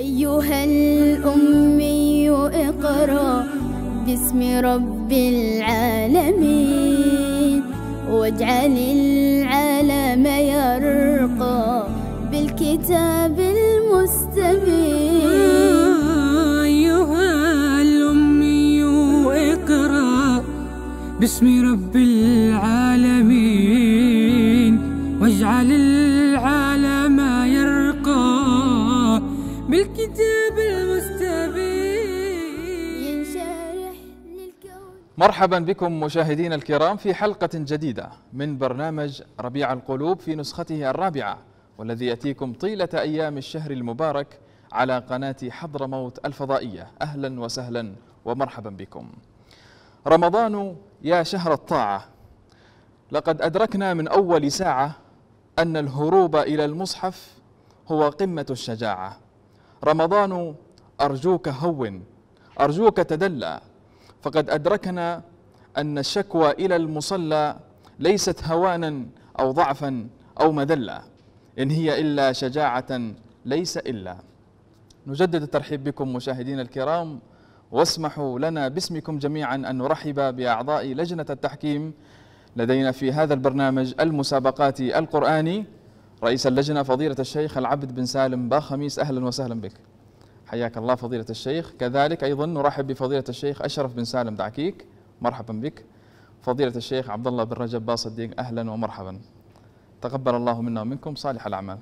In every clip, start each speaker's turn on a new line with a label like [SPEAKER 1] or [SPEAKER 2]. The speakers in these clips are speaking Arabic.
[SPEAKER 1] أيها الأمي اقرأ باسم رب العالمين واجعل العالم يرقى بالكتاب المستبين أيها الأمي اقرأ باسم رب العالمين
[SPEAKER 2] مرحبا بكم مشاهدينا الكرام في حلقة جديدة من برنامج ربيع القلوب في نسخته الرابعة والذي يأتيكم طيلة أيام الشهر المبارك على قناة حضرموت الفضائية أهلا وسهلا ومرحبا بكم رمضان يا شهر الطاعة لقد أدركنا من أول ساعة أن الهروب إلى المصحف هو قمة الشجاعة رمضان أرجوك هون أرجوك تدلى فقد أدركنا أن الشكوى إلى المصلى ليست هوانا أو ضعفا أو مذلة إن هي إلا شجاعة ليس إلا نجدد الترحيب بكم مشاهدينا الكرام واسمحوا لنا باسمكم جميعا أن نرحب بأعضاء لجنة التحكيم لدينا في هذا البرنامج المسابقات القرآني رئيس اللجنة فضيلة الشيخ العبد بن سالم باخميس أهلا وسهلا بك حياك الله فضيلة الشيخ كذلك أيضا نرحب بفضيلة الشيخ أشرف بن سالم دعكيك مرحبا بك فضيلة الشيخ عبد الله بن رجب باصديق أهلا ومرحبا تقبل الله منا ومنكم صالح الأعمال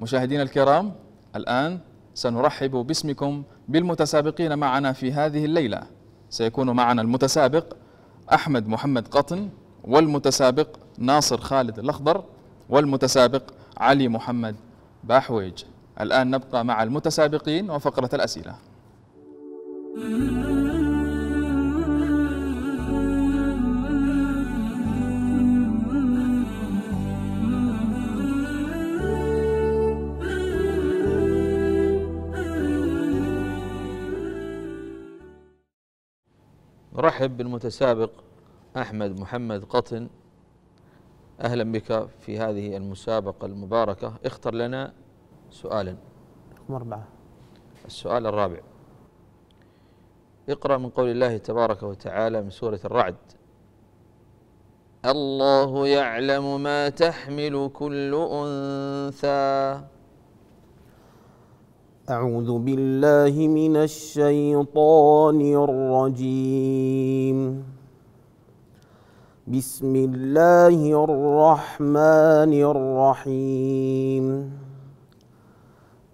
[SPEAKER 2] مشاهدينا الكرام الآن سنرحب باسمكم بالمتسابقين معنا في هذه الليلة سيكون معنا المتسابق أحمد محمد قطن والمتسابق ناصر خالد الأخضر والمتسابق علي محمد باحويج الآن نبقى مع المتسابقين وفقرة الأسئلة نرحب بالمتسابق أحمد محمد قطن أهلا بك في هذه المسابقة المباركة اختر لنا سؤالا رقم أربعة السؤال الرابع اقرأ من قول الله تبارك وتعالى من سورة الرعد الله يعلم ما تحمل كل أنثى
[SPEAKER 3] أعوذ بالله من الشيطان الرجيم بسم الله الرحمن الرحيم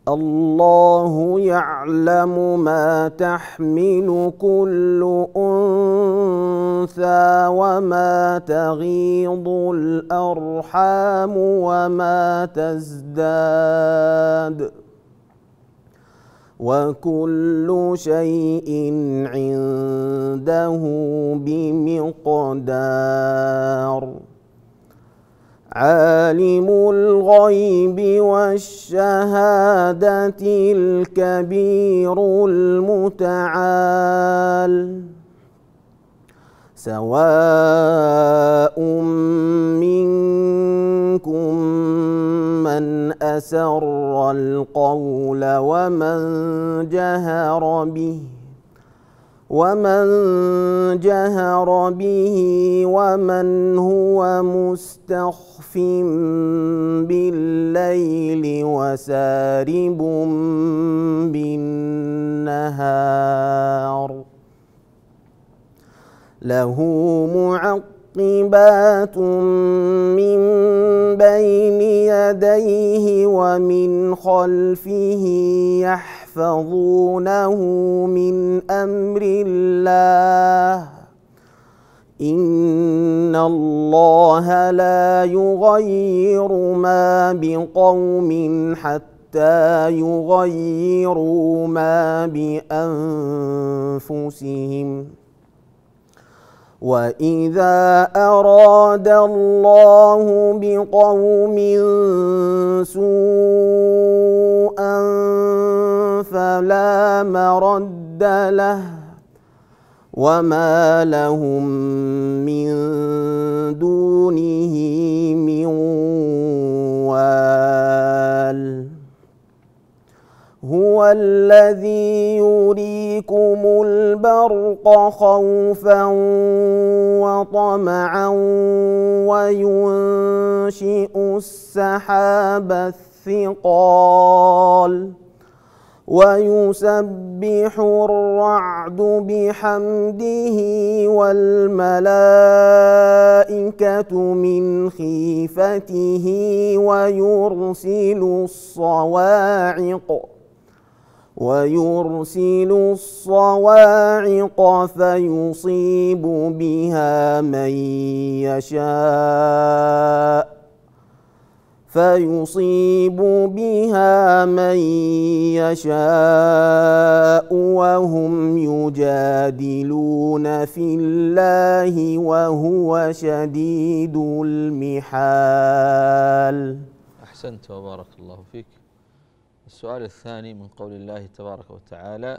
[SPEAKER 3] الله يعلم ما تحمل كل انثى وما تغيض الارحام وما تزداد وكل شيء عنده بمقدار عالم الغيب والشهادة الكبير المتعال سواء منكم من أسر القول ومن جهر به ومن جهر به ومن هو مستخف بالليل وسارب بالنهار له معقبات من بين يديه ومن خلفه يحب يحفظونه من امر الله ان الله لا يغير ما بقوم حتى يغيروا ما بانفسهم واذا اراد الله بقوم سوءا فلا مرد له وما لهم من دونه من وال هو الذي يريكم البرق خوفا وطمعا وينشئ السحاب الثقال ويسبح الرعد بحمده والملائكة من خيفته ويرسل الصواعق ويرسل الصواعق فيصيب بها من يشاء فيصيب بها من يشاء وهم يجادلون في الله وهو شديد المحال
[SPEAKER 2] احسنت وبارك الله فيك السؤال الثاني من قول الله تبارك وتعالى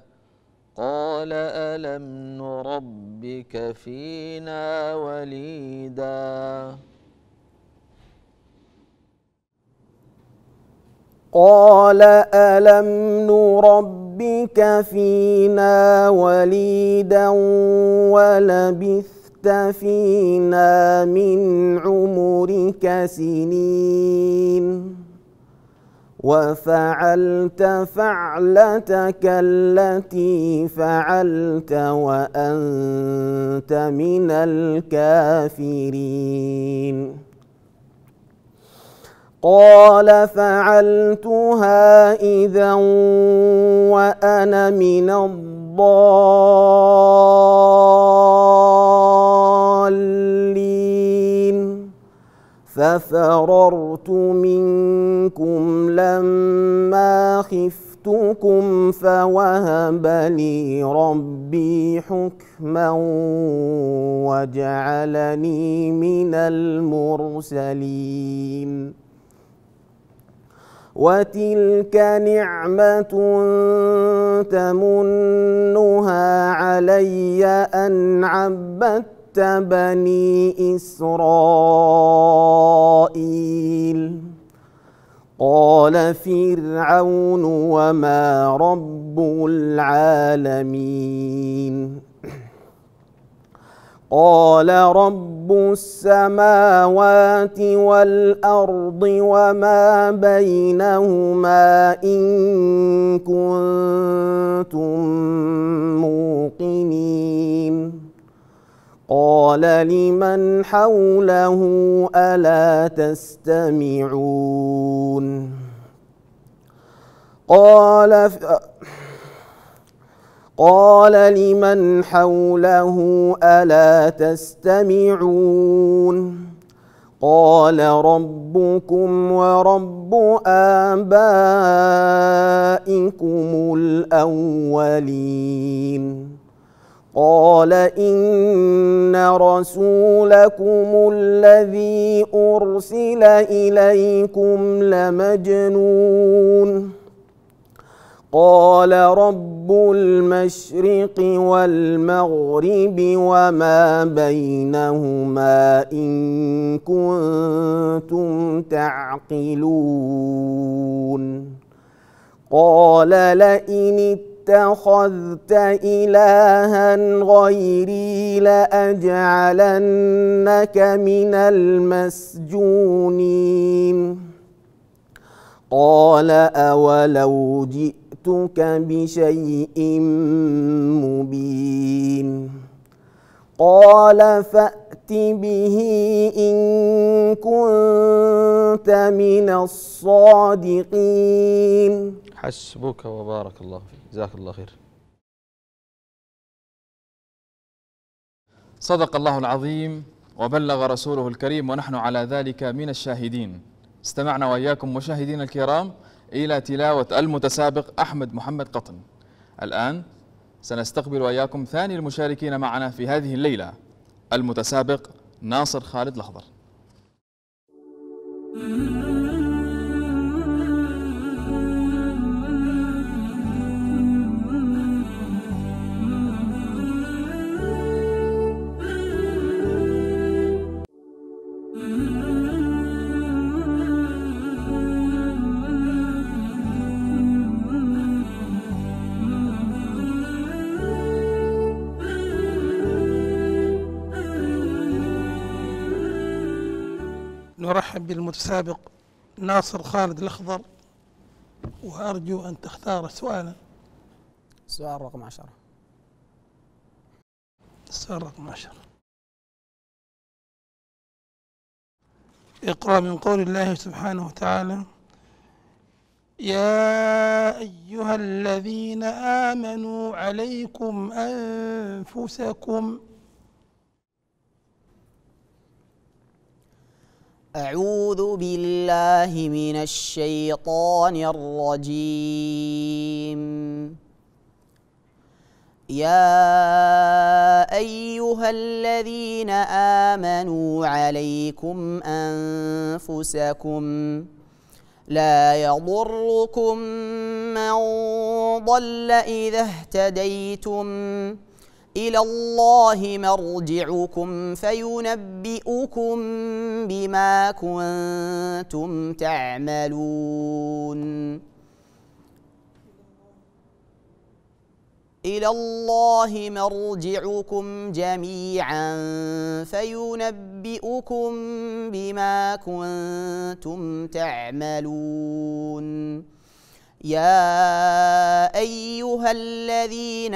[SPEAKER 2] قال ألم نربك فينا وليدا
[SPEAKER 3] قال ألم نربك فينا وليدا ولبثت فينا من عمرك سنين وفعلت فعلتك التي فعلت وأنت من الكافرين قال فعلتها إذا وأنا من الضالين ففررت منكم لما خفتكم فوهب لي ربي حكما وجعلني من المرسلين وتلك نعمة تمنها علي أن عبدت بني إسرائيل قال فرعون وما رب العالمين قال رب السماوات والأرض وما بينهما إن كنتم موقنين قال لمن حوله الا تستمعون قال ف... قال لمن حوله الا تستمعون قال ربكم ورب ابائكم الاولين قال إن رسولكم الذي أرسل إليكم لمجنون قال رب المشرق والمغرب وما بينهما إن كنتم تعقلون قال لئن اتخذت إلها غيري لأجعلنك من المسجونين قال أولو جئتك بشيء مبين قال فأت به إن كنت من الصادقين
[SPEAKER 2] حسبك وبارك الله فيك جزاك الله خير صدق الله العظيم وبلغ رسوله الكريم ونحن على ذلك من الشاهدين استمعنا وإياكم مشاهدين الكرام إلى تلاوة المتسابق أحمد محمد قطن الآن سنستقبل وإياكم ثاني المشاركين معنا في هذه الليلة المتسابق ناصر خالد لخضر
[SPEAKER 4] المربي المتسابق ناصر خالد الأخضر وأرجو أن تختار سؤالا السؤال رقم عشرة السؤال رقم عشرة اقرأ من قول الله سبحانه وتعالى يا أيها الذين آمنوا عليكم أنفسكم
[SPEAKER 5] أعوذ بالله من الشيطان الرجيم يا أيها الذين آمنوا عليكم أنفسكم لا يضركم من ضل إذا اهتديتم إلى الله مرجعكم فينبئكم بما كنتم تعملون إلى الله مرجعكم جميعا فينبئكم بما كنتم تعملون يا ايها الذين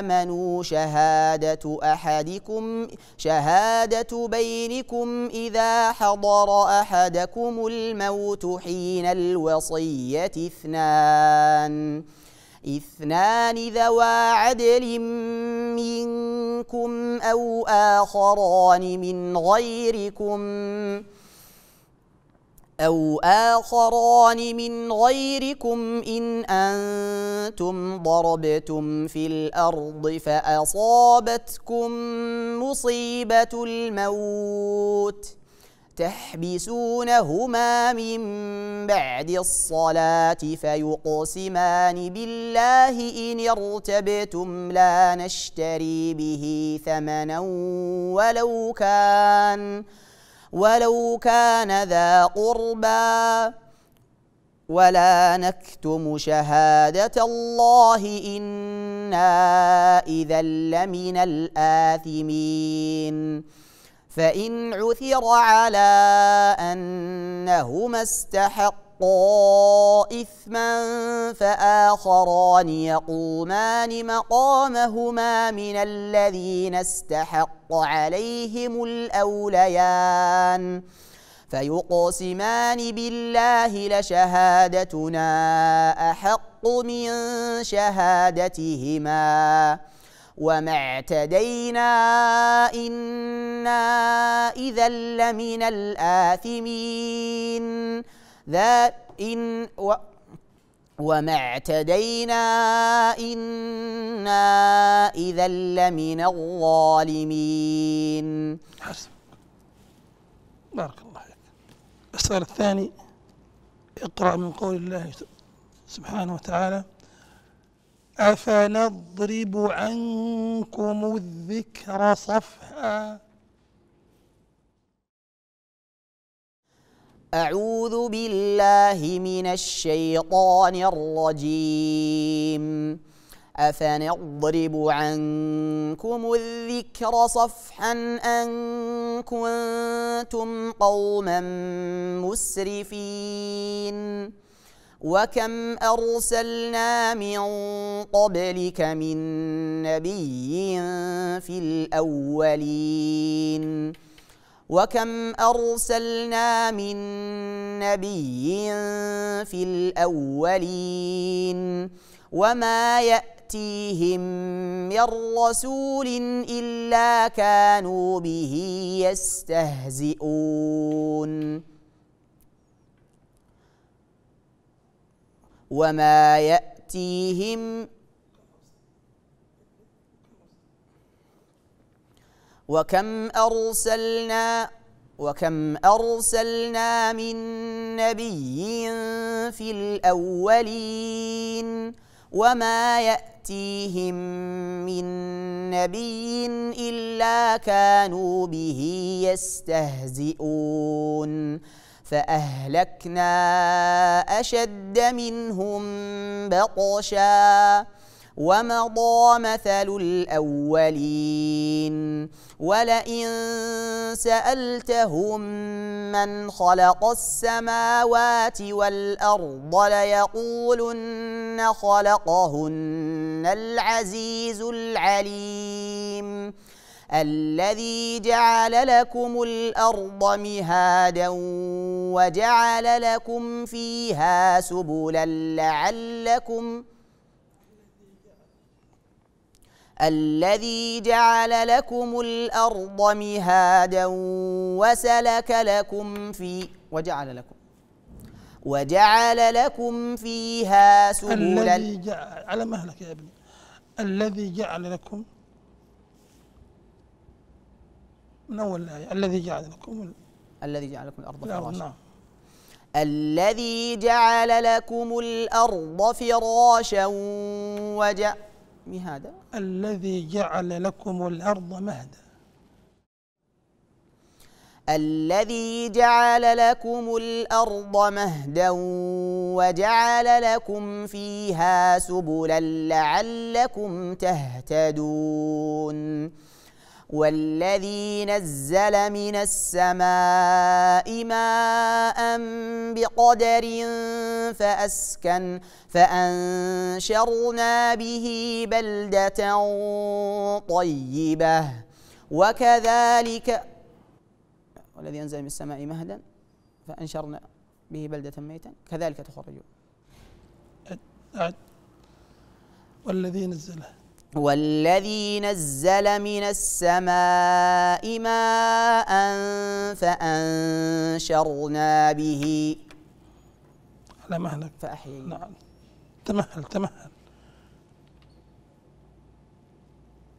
[SPEAKER 5] امنوا شهاده احدكم شهاده بينكم اذا حضر احدكم الموت حين الوصيه اثنان اثنان ذوى عدل منكم او اخران من غيركم أو آخران من غيركم إن أنتم ضربتم في الأرض فأصابتكم مصيبة الموت تحبسونهما من بعد الصلاة فيقسمان بالله إن ارتبتم لا نشتري به ثمنا ولو كان ۖ ولو كان ذا قربى ولا نكتم شهادة الله إنا إذا لمن الآثمين فإن عثر على أنهما استحق استحقا إثما فآخران يقومان مقامهما من الذين استحق عليهم الأوليان فيقسمان بالله لشهادتنا أحق من شهادتهما وما اعتدينا إنا إذا لمن الآثمين that in وما اعتدينا إنا إذا لمن
[SPEAKER 4] الظالمين حسن بارك الله فيك السؤال الثاني اقرأ من قول الله سبحانه وتعالى أفنضرب عنكم الذكر صفحاً
[SPEAKER 5] أعوذ بالله من الشيطان الرجيم أفنضرب عنكم الذكر صفحا أن كنتم قوما مسرفين وكم أرسلنا من قبلك من نبي في الأولين وكم ارسلنا من نبي في الاولين وما ياتيهم من رسول الا كانوا به يستهزئون وما ياتيهم وكم أرسلنا وكم أرسلنا من نبي في الأولين وما يأتيهم من نبي إلا كانوا به يستهزئون فأهلكنا أشد منهم بطشاً ومضى مثل الأولين ولئن سألتهم من خلق السماوات والأرض ليقولن خلقهن العزيز العليم الذي جعل لكم الارض مهادا وجعل لكم فيها سبلا لعلكم الذي جعل لكم الأرض مهادا وسلك لكم في
[SPEAKER 4] وجعل لكم
[SPEAKER 5] وجعل لكم فيها سبلا الذي
[SPEAKER 4] جعل على مهلك يا ابني الذي جعل لكم من أول الآية الذي جعل لكم الذي جعل لكم الأرض فراشا نعم
[SPEAKER 5] الذي جعل لكم الأرض فراشا وجعل مهادا الذي جعل لكم الأرض مهدا الذي جعل لكم الأرض مهدا وجعل لكم فيها سبلا لعلكم تهتدون والذي نزل من السماء ماء بقدر فأسكن فأنشرنا به بلدة طيبة وكذلك والذي أنزل من السماء مهدا فأنشرنا به بلدة ميتا كذلك تخرجون والذي نزله والذي نزل من السماء ماء فأنشرنا
[SPEAKER 4] به على مهلك فأحيي نعم تمهل تمهل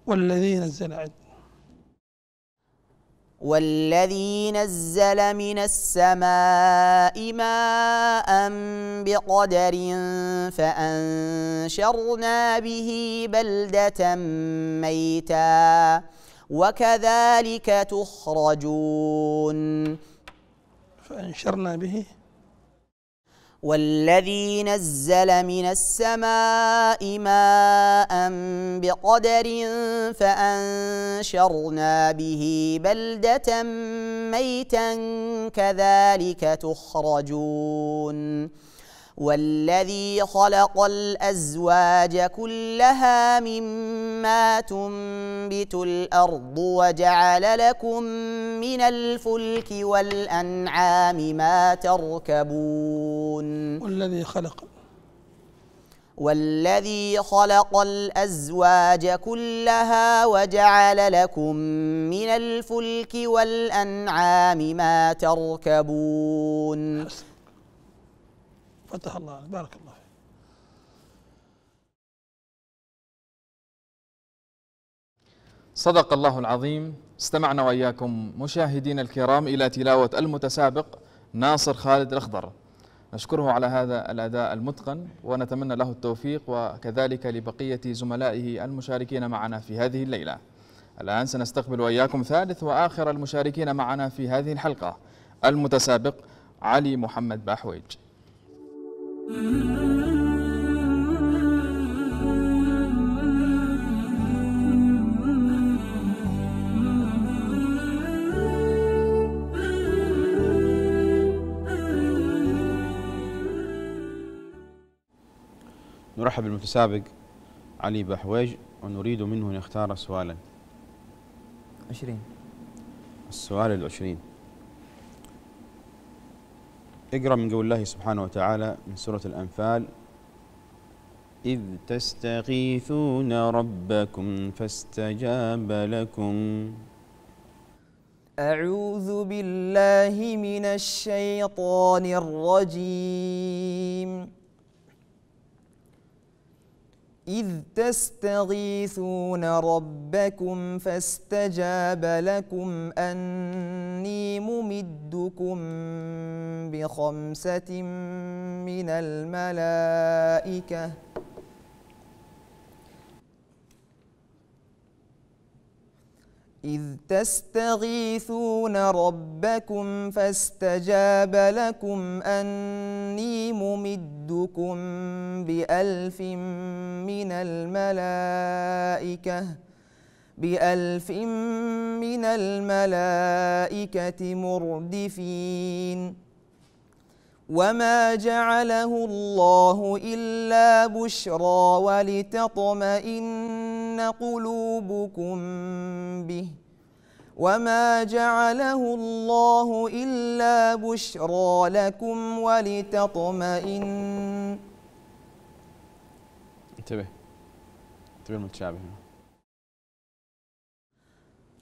[SPEAKER 4] والذي نزل عد
[SPEAKER 5] والذي نزل من السماء ماء بقدر فانشرنا به بلده ميتا وكذلك تخرجون فانشرنا به والذي نزل من السماء ماء بقدر فانشرنا به بلده ميتا كذلك تخرجون والذي خلق الازواج كلها مما تنبت الارض وجعل لكم من الفلك والانعام ما تركبون والذي خلق والذي خلق الازواج كلها وجعل لكم من الفلك والانعام ما تركبون
[SPEAKER 2] حسن.
[SPEAKER 4] فتح الله عليك بارك الله فيك
[SPEAKER 2] صدق الله العظيم استمعنا وإياكم مشاهدين الكرام إلى تلاوة المتسابق ناصر خالد الأخضر نشكره على هذا الأداء المتقن ونتمنى له التوفيق وكذلك لبقية زملائه المشاركين معنا في هذه الليلة الآن سنستقبل وإياكم ثالث وآخر المشاركين معنا في هذه الحلقة المتسابق علي محمد باحويج نرحب بالمتسابق علي بحويج ونريد منه أن يختار سؤالا 20 السؤال العشرين اقرأ من قول الله سبحانه وتعالى من سورة الأنفال إذ تستغيثون ربكم فاستجاب لكم
[SPEAKER 1] أعوذ بالله من الشيطان الرجيم إذ تستغيثون ربكم فاستجاب لكم أني ممدكم بخمسة من الملائكة إذ تستغيثون ربكم فاستجاب لكم أني ممدكم بألف من الملائكة بألف من الملائكة مردفين وما جعله الله إلا بشرى ولتطمئن تطمئن قلوبكم به وما جعله الله إلا بشرى لكم ولتطمئن
[SPEAKER 2] انتبه انتبه المتشابه هنا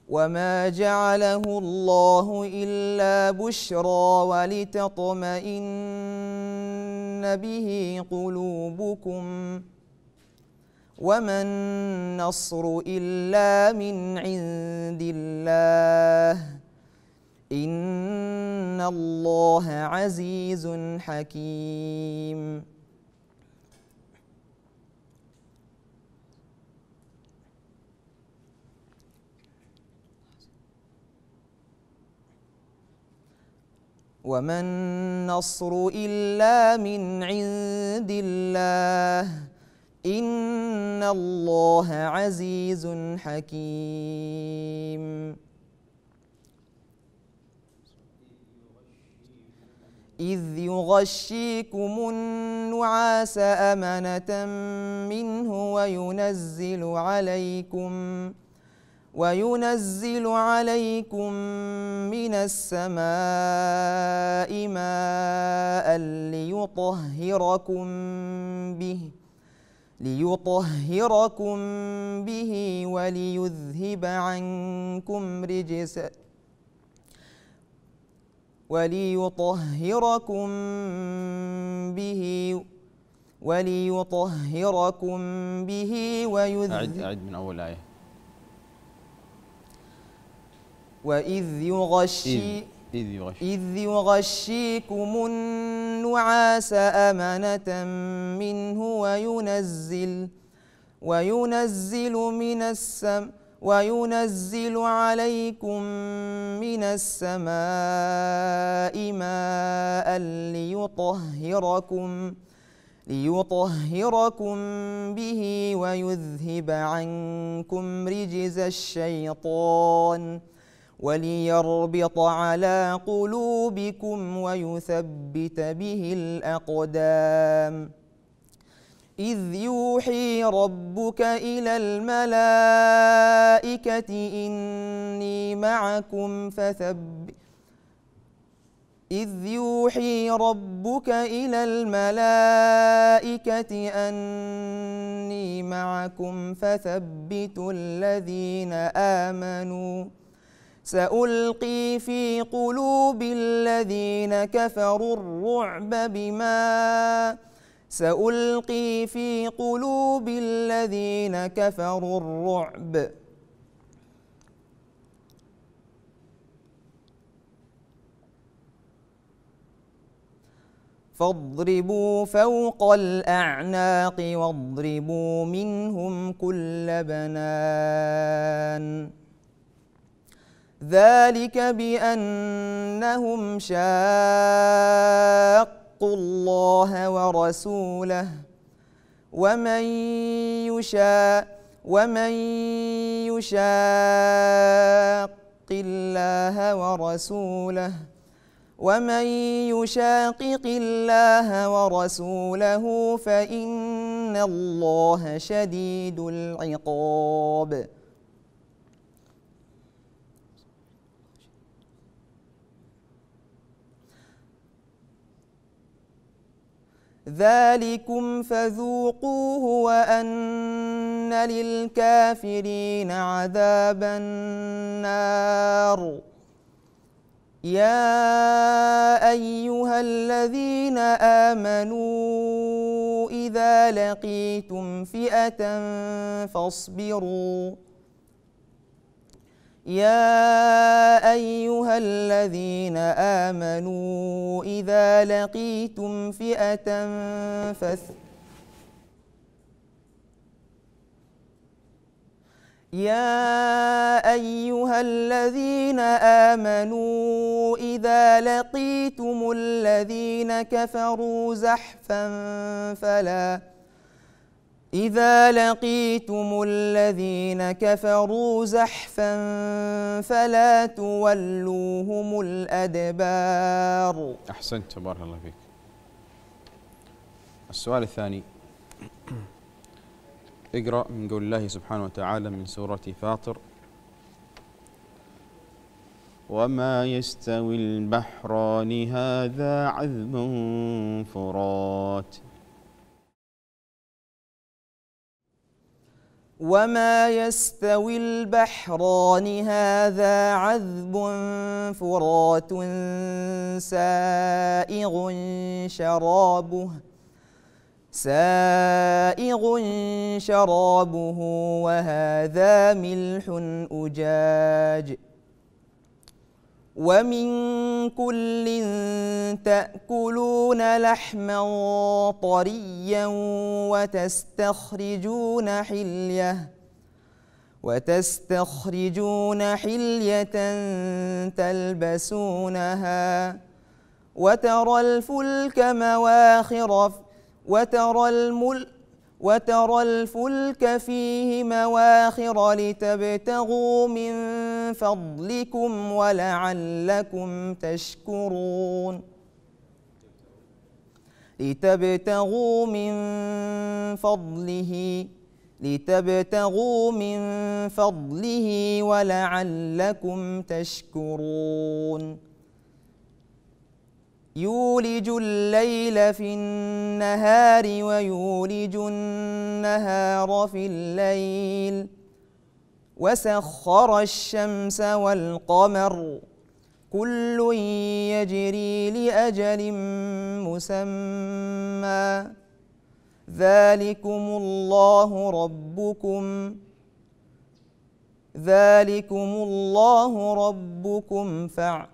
[SPEAKER 1] وما جعله الله إلا بشرى ولتطمئن به قلوبكم وما النصر إلا من عند الله إن الله عزيز حكيم وما النصر إلا من عند الله إن الله عزيز حكيم إذ يغشيكم النعاس أمنة منه وينزل عليكم وينزل عليكم من السماء ماء ليطهركم به ۖ ليطهركم به وليذهب عنكم رجس وليطهركم به وليطهركم به ويذهب أعد,
[SPEAKER 4] أعد من أول آية
[SPEAKER 1] وإذ يغشي إذ إذ يغشيكم, إذ يغشيكم النعاس أمنة منه وينزل وينزل من السماء وينزل عليكم من السماء ماء ليطهركم ليطهركم به ويذهب عنكم رجز الشيطان وليربط على قلوبكم ويثبت به الأقدام إذ يوحي ربك إلى الملائكة إني معكم فثبت إذ يوحي ربك إلى الملائكة أني معكم فثبتوا الذين آمنوا سألقي في قلوب الذين كفروا الرعب بما سألقي في قلوب الذين كفروا الرعب فاضربوا فوق الأعناق واضربوا منهم كل بنان ذلك بأنهم شاقوا الله ورسوله ومن يشاء ومن يشاق الله ورسوله ومن يشاقق الله ورسوله فإن الله شديد العقاب ذلكم فذوقوه وأن للكافرين عذاب النار يا أيها الذين آمنوا إذا لقيتم فئة فاصبروا يا ايها الذين امنوا اذا لقيتم فئه فث يا ايها الذين امنوا اذا لقيتم الذين كفروا زحفا فلا إذا لقيتم الذين كفروا زحفا فلا تولوهم الأدبار
[SPEAKER 2] أحسنت بارك الله فيك السؤال الثاني اقرأ من قول الله سبحانه وتعالى من سورة فاطر وما يستوي البحران هذا عذب فرات
[SPEAKER 1] وما يستوي البحران هذا عذب فرات سائغ شرابه سائغ شرابه وهذا ملح أجاج ومن كل تاكلون لحما طريا وتستخرجون حليه وتستخرجون حليه تلبسونها وترى الفلك مواخر وترى الملك وترى الفلك فيه مواخر لتبتغوا من فضلكم ولعلكم تشكرون لتبتغوا من فضله لتبتغوا من فضله ولعلكم تشكرون يولج الليل في النهار ويولج النهار في الليل وسخر الشمس والقمر كل يجري لأجل مسمى ذلكم الله ربكم ذلكم الله ربكم فاعبدوه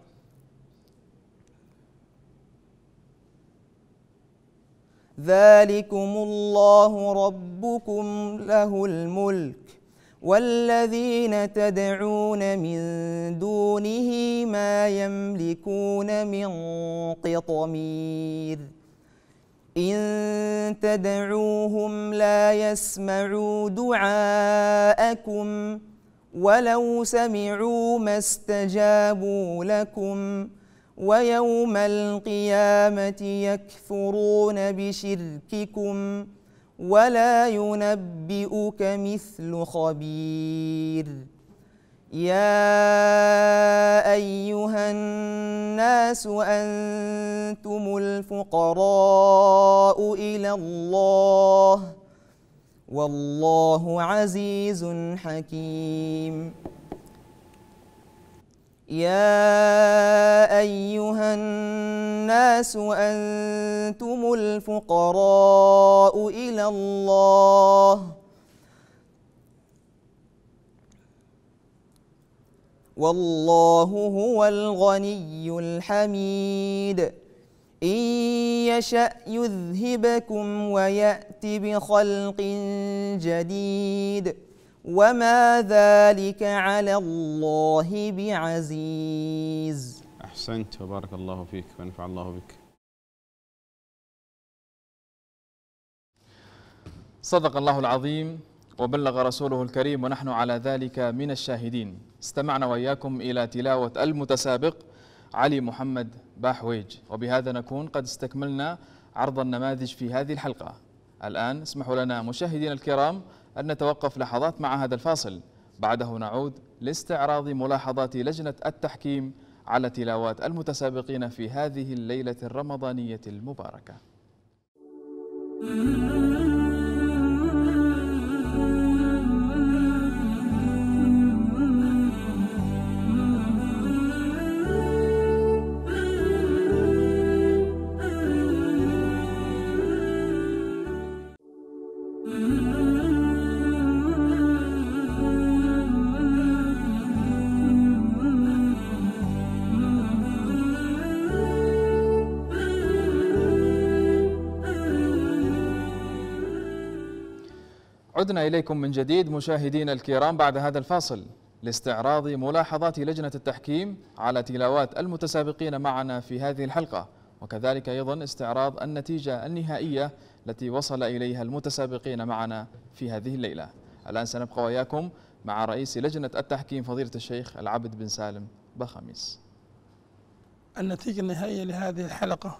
[SPEAKER 1] ذلكم الله ربكم له الملك والذين تدعون من دونه ما يملكون من قطمير إن تدعوهم لا يسمعوا دعاءكم ولو سمعوا ما استجابوا لكم ۖ ويوم القيامة يكفرون بشرككم ولا ينبئك مثل خبير يا أيها الناس أنتم الفقراء إلى الله والله عزيز حكيم يا ايها الناس انتم الفقراء الى الله والله هو الغني الحميد ان يشا يذهبكم ويات بخلق جديد وما ذلك على الله بعزيز
[SPEAKER 4] أحسنت وبارك الله فيك ونفع الله بك
[SPEAKER 2] صدق الله العظيم وبلغ رسوله الكريم ونحن على ذلك من الشاهدين استمعنا وإياكم إلى تلاوة المتسابق علي محمد باحويج وبهذا نكون قد استكملنا عرض النماذج في هذه الحلقة الآن اسمحوا لنا مشاهدينا الكرام أن نتوقف لحظات مع هذا الفاصل بعده نعود لاستعراض ملاحظات لجنة التحكيم على تلاوات المتسابقين في هذه الليلة الرمضانية المباركة عدنا إليكم من جديد مشاهدينا الكرام بعد هذا الفاصل لاستعراض ملاحظات لجنة التحكيم على تلاوات المتسابقين معنا في هذه الحلقة وكذلك أيضا استعراض النتيجة النهائية التي وصل إليها المتسابقين معنا في هذه الليلة الآن سنبقى وياكم مع رئيس لجنة التحكيم فضيلة الشيخ العبد بن سالم بخميس
[SPEAKER 4] النتيجة النهائية لهذه الحلقة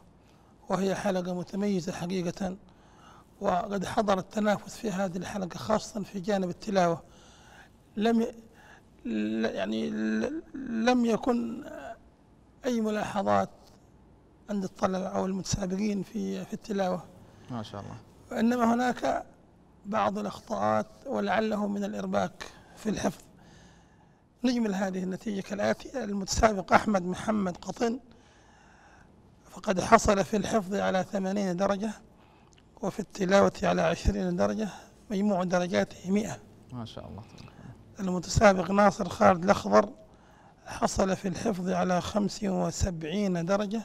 [SPEAKER 4] وهي حلقة متميزة حقيقة وقد حضر التنافس في هذه الحلقة خاصة في جانب التلاوة لم يعني لم يكن أي ملاحظات عند الطلبة أو المتسابقين في في التلاوة ما شاء الله وإنما هناك بعض الأخطاءات ولعله من الإرباك في الحفظ نجمل هذه النتيجة كالآتي المتسابق أحمد محمد قطن فقد حصل في الحفظ على ثمانين درجة وفي التلاوة على عشرين درجة مجموع درجاته مئة ما شاء الله المتسابق ناصر خالد الأخضر حصل في الحفظ على خمس وسبعين درجة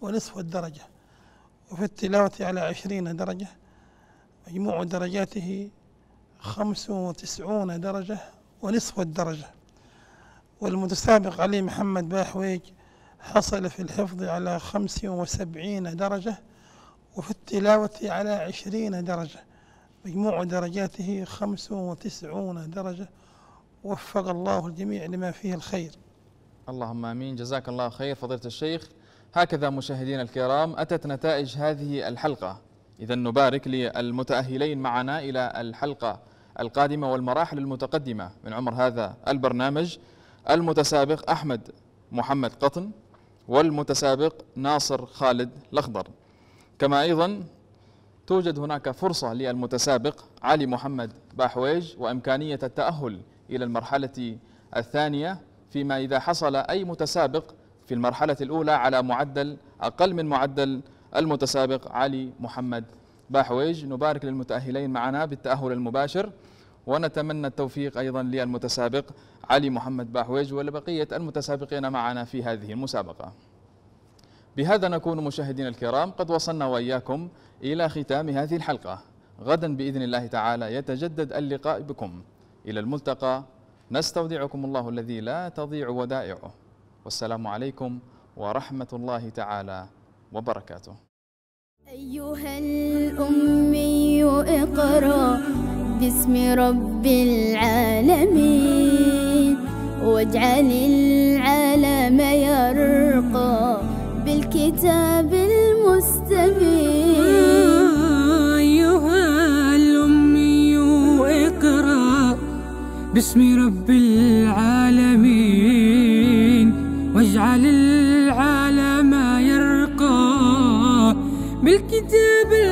[SPEAKER 4] ونصف الدرجة وفي التلاوة على عشرين درجة مجموع درجاته خمس وتسعون درجة ونصف الدرجة والمتسابق علي محمد باحويج حصل في الحفظ على خمس وسبعين درجة وفي التلاوة على عشرين درجة مجموع درجاته خمس وتسعون درجة وفق الله الجميع لما فيه
[SPEAKER 2] الخير اللهم امين جزاك الله خير فضيله الشيخ هكذا مشاهدينا الكرام اتت نتائج هذه الحلقه اذا نبارك للمتاهلين معنا الى الحلقه القادمه والمراحل المتقدمه من عمر هذا البرنامج المتسابق احمد محمد قطن والمتسابق ناصر خالد الاخضر كما أيضا توجد هناك فرصة للمتسابق علي محمد باحويج وإمكانية التأهل إلى المرحلة الثانية فيما إذا حصل أي متسابق في المرحلة الأولى على معدل أقل من معدل المتسابق علي محمد باحويج نبارك للمتأهلين معنا بالتأهل المباشر ونتمنى التوفيق أيضا للمتسابق علي محمد باحويج ولبقية المتسابقين معنا في هذه المسابقة بهذا نكون مشاهدينا الكرام قد وصلنا وإياكم إلى ختام هذه الحلقة غدا بإذن الله تعالى يتجدد اللقاء بكم إلى الملتقى نستودعكم الله الذي لا تضيع ودائعه والسلام عليكم ورحمة الله تعالى وبركاته
[SPEAKER 1] أيها الأمي اقرأ باسم رب العالمين واجعل العالم يرقى الكتاب المستبين أيها الأمي اقرأ باسم رب العالمين واجعل العالم يرقى
[SPEAKER 5] بالكتاب